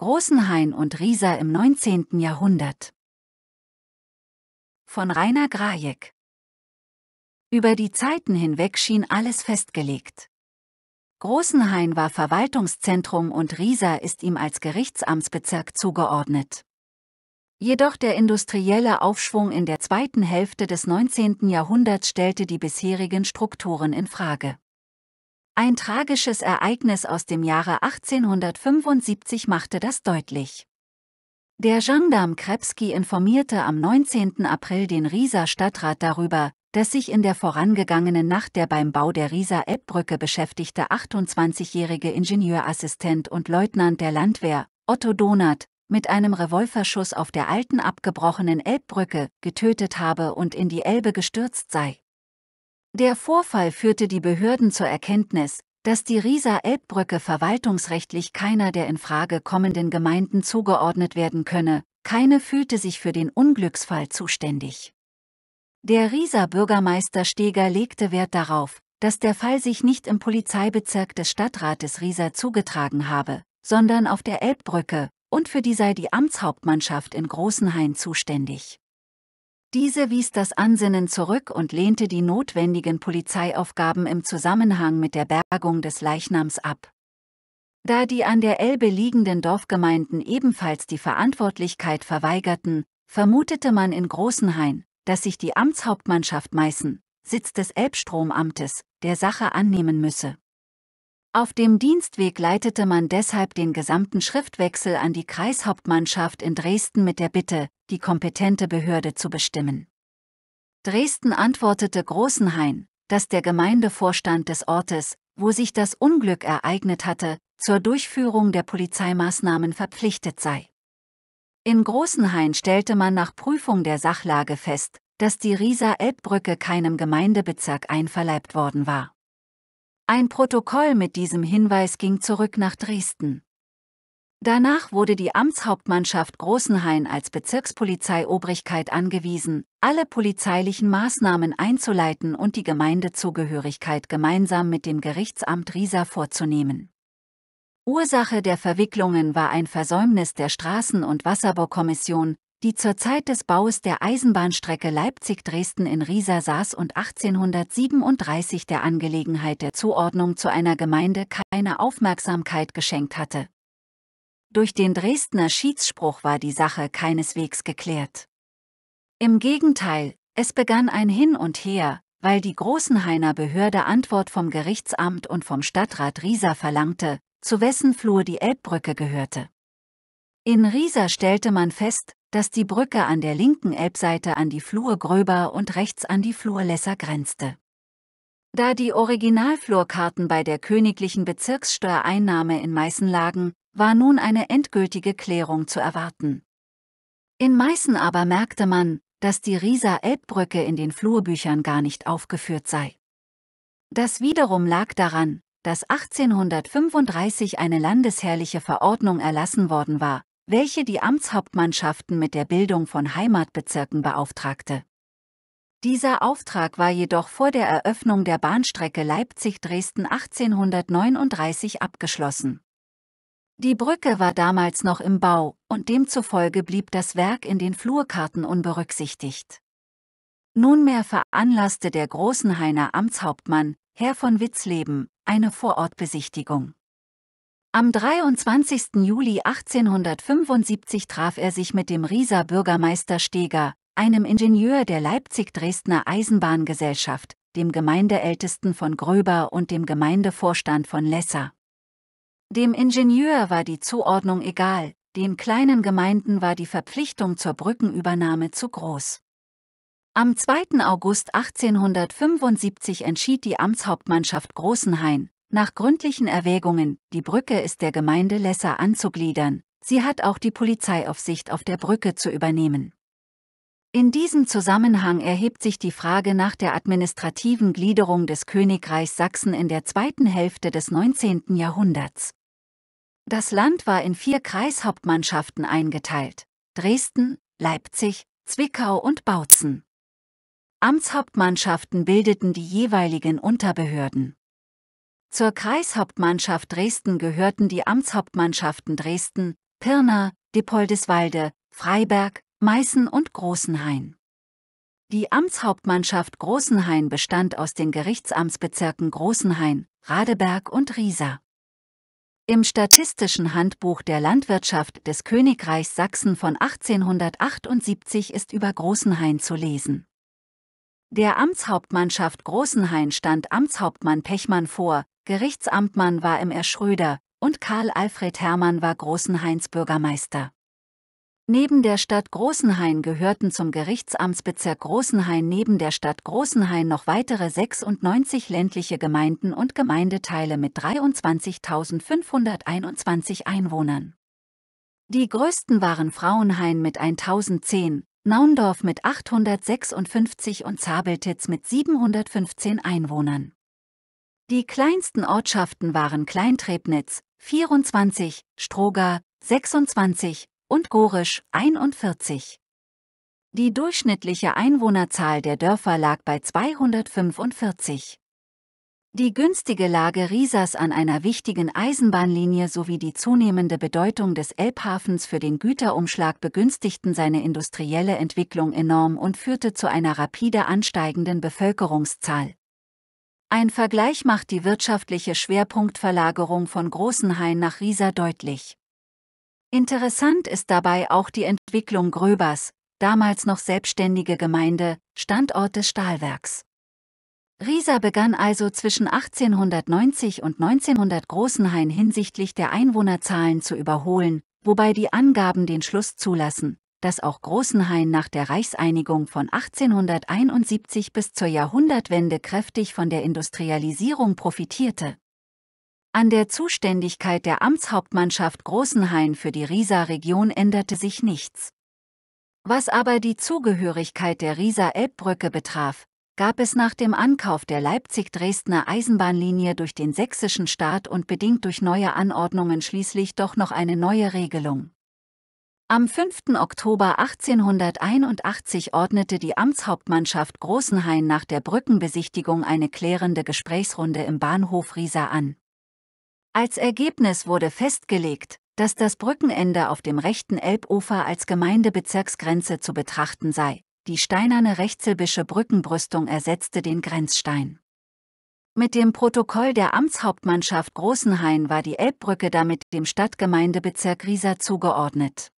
Großenhain und Riesa im 19. Jahrhundert. Von Rainer Grajek Über die Zeiten hinweg schien alles festgelegt. Großenhain war Verwaltungszentrum und Riesa ist ihm als Gerichtsamtsbezirk zugeordnet. Jedoch der industrielle Aufschwung in der zweiten Hälfte des 19. Jahrhunderts stellte die bisherigen Strukturen in Frage. Ein tragisches Ereignis aus dem Jahre 1875 machte das deutlich. Der Gendarm Krebsky informierte am 19. April den Rieser Stadtrat darüber, dass sich in der vorangegangenen Nacht der beim Bau der Rieser Elbbrücke beschäftigte 28-jährige Ingenieurassistent und Leutnant der Landwehr, Otto Donat, mit einem Revolverschuss auf der alten abgebrochenen Elbbrücke getötet habe und in die Elbe gestürzt sei. Der Vorfall führte die Behörden zur Erkenntnis, dass die Rieser Elbbrücke verwaltungsrechtlich keiner der in Frage kommenden Gemeinden zugeordnet werden könne, keine fühlte sich für den Unglücksfall zuständig. Der Rieser Bürgermeister Steger legte Wert darauf, dass der Fall sich nicht im Polizeibezirk des Stadtrates Rieser zugetragen habe, sondern auf der Elbbrücke, und für die sei die Amtshauptmannschaft in Großenhain zuständig. Diese wies das Ansinnen zurück und lehnte die notwendigen Polizeiaufgaben im Zusammenhang mit der Bergung des Leichnams ab. Da die an der Elbe liegenden Dorfgemeinden ebenfalls die Verantwortlichkeit verweigerten, vermutete man in Großenhain, dass sich die Amtshauptmannschaft Meißen, Sitz des Elbstromamtes, der Sache annehmen müsse. Auf dem Dienstweg leitete man deshalb den gesamten Schriftwechsel an die Kreishauptmannschaft in Dresden mit der Bitte, die kompetente Behörde zu bestimmen. Dresden antwortete Großenhain, dass der Gemeindevorstand des Ortes, wo sich das Unglück ereignet hatte, zur Durchführung der Polizeimaßnahmen verpflichtet sei. In Großenhain stellte man nach Prüfung der Sachlage fest, dass die Rieser Elbbrücke keinem Gemeindebezirk einverleibt worden war. Ein Protokoll mit diesem Hinweis ging zurück nach Dresden. Danach wurde die Amtshauptmannschaft Großenhain als Bezirkspolizeiobrigkeit angewiesen, alle polizeilichen Maßnahmen einzuleiten und die Gemeindezugehörigkeit gemeinsam mit dem Gerichtsamt Riesa vorzunehmen. Ursache der Verwicklungen war ein Versäumnis der Straßen- und Wasserbaukommission, die zur Zeit des Baus der Eisenbahnstrecke Leipzig-Dresden in Riesa saß und 1837 der Angelegenheit der Zuordnung zu einer Gemeinde keine Aufmerksamkeit geschenkt hatte. Durch den Dresdner Schiedsspruch war die Sache keineswegs geklärt. Im Gegenteil, es begann ein Hin und Her, weil die Großenhainer Behörde Antwort vom Gerichtsamt und vom Stadtrat Riesa verlangte, zu wessen Flur die Elbbrücke gehörte. In Riesa stellte man fest, dass die Brücke an der linken Elbseite an die Flur Gröber und rechts an die Flur Lesser grenzte. Da die Originalflurkarten bei der königlichen Bezirkssteuereinnahme in Meißen lagen, war nun eine endgültige Klärung zu erwarten. In Meißen aber merkte man, dass die Rieser Elbbrücke in den Flurbüchern gar nicht aufgeführt sei. Das wiederum lag daran, dass 1835 eine landesherrliche Verordnung erlassen worden war, welche die Amtshauptmannschaften mit der Bildung von Heimatbezirken beauftragte. Dieser Auftrag war jedoch vor der Eröffnung der Bahnstrecke Leipzig-Dresden 1839 abgeschlossen. Die Brücke war damals noch im Bau und demzufolge blieb das Werk in den Flurkarten unberücksichtigt. Nunmehr veranlasste der Großenhainer Amtshauptmann, Herr von Witzleben, eine Vorortbesichtigung. Am 23. Juli 1875 traf er sich mit dem Rieser Bürgermeister Steger, einem Ingenieur der Leipzig-Dresdner Eisenbahngesellschaft, dem Gemeindeältesten von Gröber und dem Gemeindevorstand von Lesser. Dem Ingenieur war die Zuordnung egal, den kleinen Gemeinden war die Verpflichtung zur Brückenübernahme zu groß. Am 2. August 1875 entschied die Amtshauptmannschaft Großenhain, nach gründlichen Erwägungen, die Brücke ist der Gemeinde Lesser anzugliedern, sie hat auch die Polizeiaufsicht auf der Brücke zu übernehmen. In diesem Zusammenhang erhebt sich die Frage nach der administrativen Gliederung des Königreichs Sachsen in der zweiten Hälfte des 19. Jahrhunderts. Das Land war in vier Kreishauptmannschaften eingeteilt Dresden, Leipzig, Zwickau und Bautzen. Amtshauptmannschaften bildeten die jeweiligen Unterbehörden. Zur Kreishauptmannschaft Dresden gehörten die Amtshauptmannschaften Dresden, Pirna, Depoldeswalde, Freiberg, Meißen und Großenhain. Die Amtshauptmannschaft Großenhain bestand aus den Gerichtsamtsbezirken Großenhain, Radeberg und Riesa. Im Statistischen Handbuch der Landwirtschaft des Königreichs Sachsen von 1878 ist über Großenhain zu lesen. Der Amtshauptmannschaft Großenhain stand Amtshauptmann Pechmann vor, Gerichtsamtmann war M.R. Schröder und Karl Alfred Hermann war Großenhains Bürgermeister. Neben der Stadt Großenhain gehörten zum Gerichtsamtsbezirk Großenhain neben der Stadt Großenhain noch weitere 96 ländliche Gemeinden und Gemeindeteile mit 23.521 Einwohnern. Die größten waren Frauenhain mit 1010, Naundorf mit 856 und Zabeltitz mit 715 Einwohnern. Die kleinsten Ortschaften waren Kleintrebnitz, 24, Stroga 26 und Gorisch, 41. Die durchschnittliche Einwohnerzahl der Dörfer lag bei 245. Die günstige Lage Riesas an einer wichtigen Eisenbahnlinie sowie die zunehmende Bedeutung des Elbhafens für den Güterumschlag begünstigten seine industrielle Entwicklung enorm und führte zu einer rapide ansteigenden Bevölkerungszahl. Ein Vergleich macht die wirtschaftliche Schwerpunktverlagerung von Großenhain nach Riesa deutlich. Interessant ist dabei auch die Entwicklung Gröbers, damals noch selbstständige Gemeinde, Standort des Stahlwerks. Riesa begann also zwischen 1890 und 1900 Großenhain hinsichtlich der Einwohnerzahlen zu überholen, wobei die Angaben den Schluss zulassen, dass auch Großenhain nach der Reichseinigung von 1871 bis zur Jahrhundertwende kräftig von der Industrialisierung profitierte. An der Zuständigkeit der Amtshauptmannschaft Großenhain für die Riesa-Region änderte sich nichts. Was aber die Zugehörigkeit der Riesa-Elbbrücke betraf, gab es nach dem Ankauf der Leipzig-Dresdner Eisenbahnlinie durch den sächsischen Staat und bedingt durch neue Anordnungen schließlich doch noch eine neue Regelung. Am 5. Oktober 1881 ordnete die Amtshauptmannschaft Großenhain nach der Brückenbesichtigung eine klärende Gesprächsrunde im Bahnhof Riesa an. Als Ergebnis wurde festgelegt, dass das Brückenende auf dem rechten Elbufer als Gemeindebezirksgrenze zu betrachten sei. Die steinerne Rechtselbische Brückenbrüstung ersetzte den Grenzstein. Mit dem Protokoll der Amtshauptmannschaft Großenhain war die Elbbrücke damit dem Stadtgemeindebezirk Riesa zugeordnet.